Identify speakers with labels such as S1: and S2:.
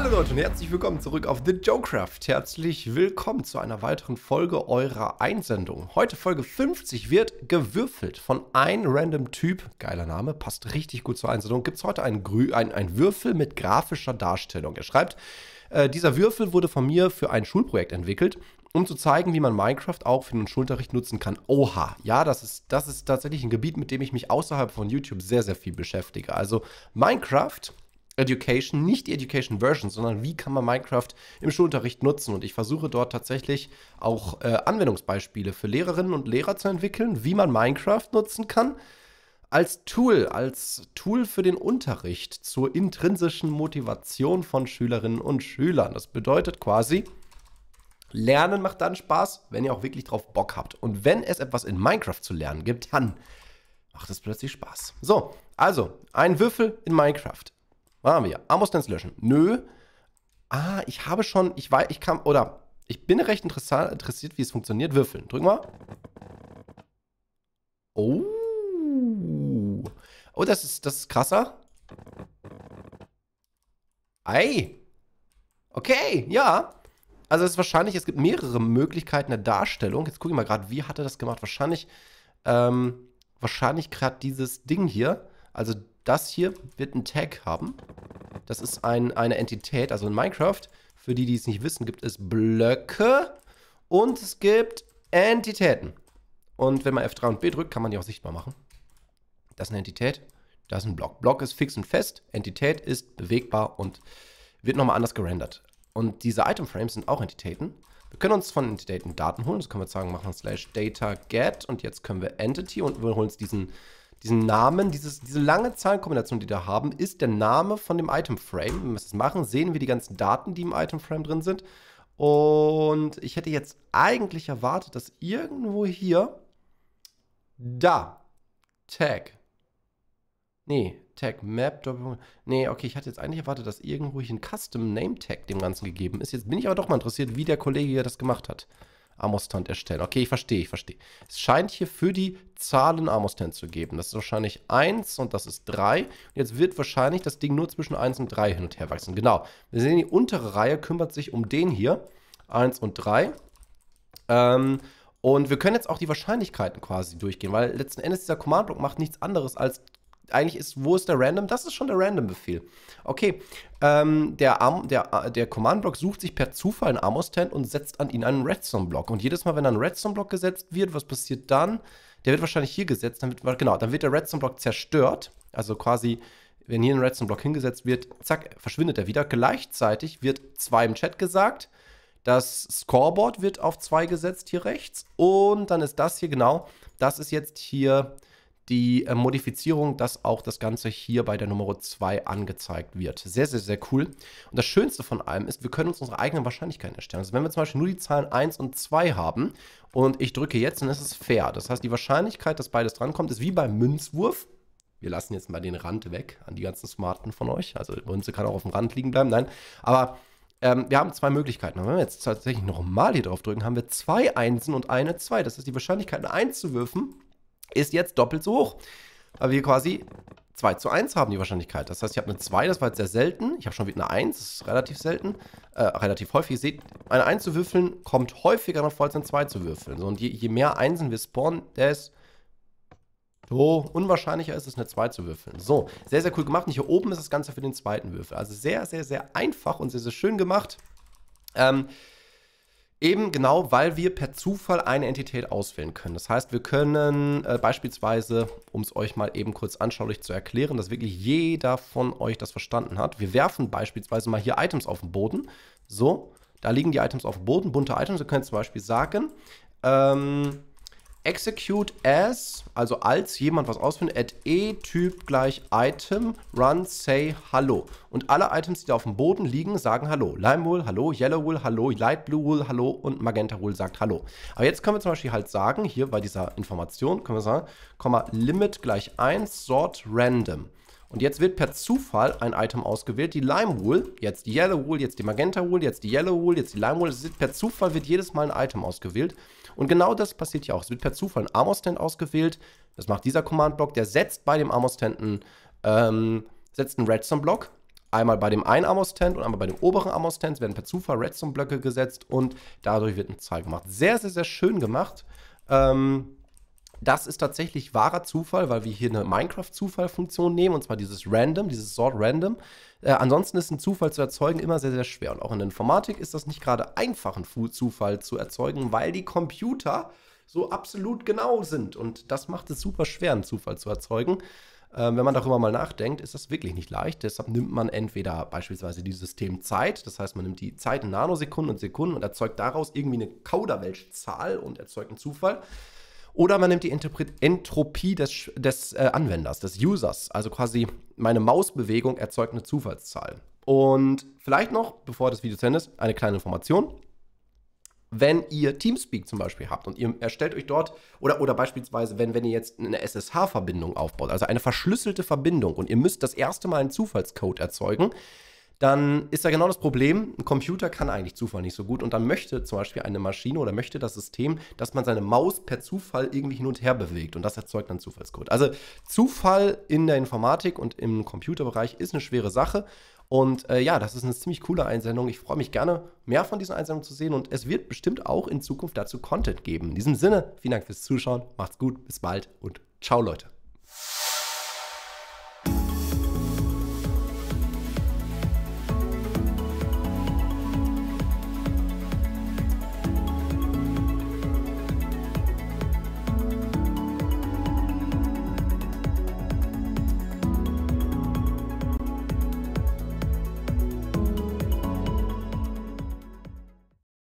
S1: Hallo Leute und herzlich willkommen zurück auf The Joecraft. Herzlich willkommen zu einer weiteren Folge eurer Einsendung. Heute Folge 50 wird gewürfelt von ein random Typ. Geiler Name, passt richtig gut zur Einsendung. Gibt es heute einen, Grü ein, einen Würfel mit grafischer Darstellung. Er schreibt, äh, dieser Würfel wurde von mir für ein Schulprojekt entwickelt um zu zeigen, wie man Minecraft auch für den Schulunterricht nutzen kann. Oha, ja, das ist, das ist tatsächlich ein Gebiet, mit dem ich mich außerhalb von YouTube sehr, sehr viel beschäftige. Also Minecraft Education, nicht die Education Version, sondern wie kann man Minecraft im Schulunterricht nutzen. Und ich versuche dort tatsächlich auch äh, Anwendungsbeispiele für Lehrerinnen und Lehrer zu entwickeln, wie man Minecraft nutzen kann als Tool, als Tool für den Unterricht zur intrinsischen Motivation von Schülerinnen und Schülern. Das bedeutet quasi, Lernen macht dann Spaß, wenn ihr auch wirklich drauf Bock habt. Und wenn es etwas in Minecraft zu lernen gibt, dann macht es plötzlich Spaß. So, also ein Würfel in Minecraft. Machen wir. Armustanz löschen. Nö. Ah, ich habe schon, ich weiß, ich kann, oder ich bin recht interessiert, wie es funktioniert. Würfeln. Drücken wir. Oh. Oh, das ist, das ist krasser. Ei. Okay, ja. Also es ist wahrscheinlich, es gibt mehrere Möglichkeiten der Darstellung. Jetzt gucke ich mal gerade, wie hat er das gemacht? Wahrscheinlich, ähm, wahrscheinlich gerade dieses Ding hier. Also das hier wird ein Tag haben. Das ist ein, eine Entität, also in Minecraft, für die, die es nicht wissen, gibt es Blöcke und es gibt Entitäten. Und wenn man F3 und B drückt, kann man die auch sichtbar machen. Das ist eine Entität, das ist ein Block. Block ist fix und fest, Entität ist bewegbar und wird nochmal anders gerendert. Und diese Item-Frames sind auch Entitäten. Wir können uns von Entitäten Daten holen. Das können wir sagen, machen slash data get und jetzt können wir Entity und wir holen uns diesen diesen Namen, dieses, diese lange Zahlenkombination, die da haben, ist der Name von dem Item Frame. Wenn wir das machen, sehen wir die ganzen Daten, die im Item Frame drin sind. Und ich hätte jetzt eigentlich erwartet, dass irgendwo hier da Tag. Nee, Tag Map Nee, okay, ich hatte jetzt eigentlich erwartet, dass irgendwo hier ein Custom Name Tag dem Ganzen gegeben ist. Jetzt bin ich aber doch mal interessiert, wie der Kollege hier das gemacht hat. Armosstand erstellen. Okay, ich verstehe, ich verstehe. Es scheint hier für die Zahlen Armosstand zu geben. Das ist wahrscheinlich 1 und das ist 3. Und jetzt wird wahrscheinlich das Ding nur zwischen 1 und 3 hin und her wachsen. Genau. Wir sehen, die untere Reihe kümmert sich um den hier. 1 und 3. Ähm, und wir können jetzt auch die Wahrscheinlichkeiten quasi durchgehen, weil letzten Endes dieser Command-Block macht nichts anderes als eigentlich ist, wo ist der Random? Das ist schon der Random-Befehl. Okay, ähm, der, Arm, der, der Command-Block sucht sich per Zufall einen amos stand und setzt an ihn einen Redstone-Block. Und jedes Mal, wenn ein Redstone-Block gesetzt wird, was passiert dann? Der wird wahrscheinlich hier gesetzt, dann wird, genau, dann wird der Redstone-Block zerstört. Also quasi, wenn hier ein Redstone-Block hingesetzt wird, zack, verschwindet er wieder. Gleichzeitig wird 2 im Chat gesagt, das Scoreboard wird auf 2 gesetzt, hier rechts. Und dann ist das hier genau, das ist jetzt hier die äh, Modifizierung, dass auch das Ganze hier bei der Nummer 2 angezeigt wird. Sehr, sehr, sehr cool. Und das Schönste von allem ist, wir können uns unsere eigenen Wahrscheinlichkeiten erstellen. Also wenn wir zum Beispiel nur die Zahlen 1 und 2 haben und ich drücke jetzt, dann ist es fair. Das heißt, die Wahrscheinlichkeit, dass beides drankommt, ist wie beim Münzwurf. Wir lassen jetzt mal den Rand weg an die ganzen Smarten von euch. Also die Münze kann auch auf dem Rand liegen bleiben. Nein, aber ähm, wir haben zwei Möglichkeiten. Wenn wir jetzt tatsächlich nochmal hier drauf drücken, haben wir zwei Einsen und eine Zwei. Das heißt, die Wahrscheinlichkeit, einzuwürfen, ist jetzt doppelt so hoch. Weil wir quasi 2 zu 1 haben die Wahrscheinlichkeit. Das heißt, ich habe eine 2, das war jetzt sehr selten. Ich habe schon wieder eine 1, das ist relativ selten, äh, relativ häufig. Ihr seht, eine 1 zu würfeln kommt häufiger noch vor, als eine 2 zu würfeln. So, und je, je mehr Einsen wir spawnen, desto unwahrscheinlicher ist es, eine 2 zu würfeln. So, sehr, sehr cool gemacht. Und hier oben ist das Ganze für den zweiten Würfel. Also sehr, sehr, sehr einfach und sehr, sehr schön gemacht. Ähm, Eben genau, weil wir per Zufall eine Entität auswählen können. Das heißt, wir können äh, beispielsweise, um es euch mal eben kurz anschaulich zu erklären, dass wirklich jeder von euch das verstanden hat. Wir werfen beispielsweise mal hier Items auf den Boden. So, da liegen die Items auf dem Boden, bunte Items. Wir können zum Beispiel sagen, ähm, execute as, also als jemand was ausführen, at e Typ gleich Item, run say hallo. Und alle Items, die da auf dem Boden liegen, sagen Hallo. Lime Wool, Hallo, Yellow Wool, Hallo, Light Blue Wool, Hallo und Magenta Wool sagt Hallo. Aber jetzt können wir zum Beispiel halt sagen, hier bei dieser Information können wir sagen, Limit gleich 1, Sort Random. Und jetzt wird per Zufall ein Item ausgewählt, die Lime Wool, jetzt die Yellow Wool, jetzt die Magenta Wool, jetzt die Yellow Wool, jetzt die Lime Wool. Per Zufall wird jedes Mal ein Item ausgewählt. Und genau das passiert hier auch. Es wird per Zufall ein Armor-Stand ausgewählt. Das macht dieser Command-Block. Der setzt bei dem Armor-Stand einen, ähm, setzt einen Redstone-Block. Einmal bei dem einen Armor-Stand und einmal bei dem oberen Armor-Stand werden per Zufall Redstone-Blöcke gesetzt und dadurch wird eine Zahl gemacht. Sehr, sehr, sehr schön gemacht. Ähm, das ist tatsächlich wahrer Zufall, weil wir hier eine Minecraft-Zufallfunktion nehmen, und zwar dieses Random, dieses Sort Random. Äh, ansonsten ist ein Zufall zu erzeugen immer sehr, sehr schwer. Und auch in der Informatik ist das nicht gerade einfach, einen Zufall zu erzeugen, weil die Computer so absolut genau sind. Und das macht es super schwer, einen Zufall zu erzeugen. Ähm, wenn man darüber mal nachdenkt, ist das wirklich nicht leicht. Deshalb nimmt man entweder beispielsweise die Systemzeit, das heißt, man nimmt die Zeit in Nanosekunden und Sekunden und erzeugt daraus irgendwie eine Kauderwelschzahl und erzeugt einen Zufall. Oder man nimmt die Entropie des, des äh, Anwenders, des Users. Also quasi meine Mausbewegung erzeugt eine Zufallszahl. Und vielleicht noch, bevor das Video zu Ende ist, eine kleine Information. Wenn ihr Teamspeak zum Beispiel habt und ihr erstellt euch dort, oder, oder beispielsweise, wenn, wenn ihr jetzt eine SSH-Verbindung aufbaut, also eine verschlüsselte Verbindung und ihr müsst das erste Mal einen Zufallscode erzeugen, dann ist da genau das Problem, ein Computer kann eigentlich Zufall nicht so gut und dann möchte zum Beispiel eine Maschine oder möchte das System, dass man seine Maus per Zufall irgendwie hin und her bewegt und das erzeugt dann Zufallscode. Also Zufall in der Informatik und im Computerbereich ist eine schwere Sache und äh, ja, das ist eine ziemlich coole Einsendung. Ich freue mich gerne, mehr von diesen Einsendungen zu sehen. Und es wird bestimmt auch in Zukunft dazu Content geben. In diesem Sinne, vielen Dank fürs Zuschauen. Macht's gut, bis bald und ciao, Leute.